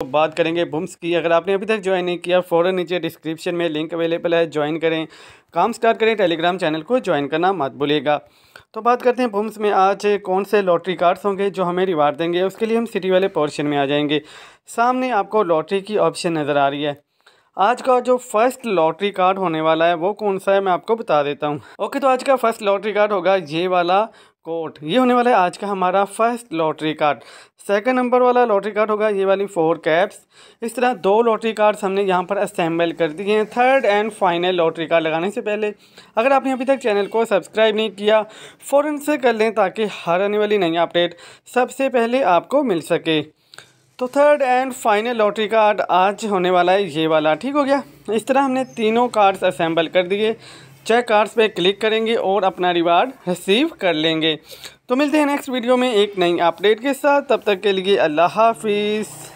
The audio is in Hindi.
तो बात करेंगे बुम्स की अगर आपने अभी तक ज्वाइन नहीं किया फ़ौर नीचे डिस्क्रिप्शन में लिंक अवेलेबल है ज्वाइन करें काम स्टार्ट करें टेलीग्राम चैनल को ज्वाइन करना मत भूलिएगा तो बात करते हैं बुम्स में आज कौन से लॉटरी कार्ड्स होंगे जो हमें रिवार्ड देंगे उसके लिए हम सिटी वाले पोर्शन में आ जाएंगे सामने आपको लॉटरी की ऑप्शन नज़र आ रही है आज का जो फर्स्ट लॉटरी कार्ड होने वाला है वो कौन सा है मैं आपको बता देता हूँ ओके तो आज का फर्स्ट लॉटरी कार्ड होगा ये वाला कोट ये होने वाला है आज का हमारा first lottery card second number वाला लॉटरी कार्ड होगा ये वाली फोर कैप्स इस तरह दो लॉटरी कार्ड्स हमने यहाँ पर असेंबल कर दिए हैं third and final lottery card लगाने से पहले अगर आपने अभी तक चैनल को सब्सक्राइब नहीं किया फ़ौरन से कर लें ताकि हर आने वाली नई अपडेट सबसे पहले आपको मिल सके तो third and final lottery card आज होने वाला है ये वाला ठीक हो गया इस तरह हमने तीनों कार्ड्स असेंबल कर दिए चेक आर्ट्स पे क्लिक करेंगे और अपना रिवार्ड रिसीव कर लेंगे तो मिलते हैं नेक्स्ट वीडियो में एक नई अपडेट के साथ तब तक के लिए अल्लाह हाफिज़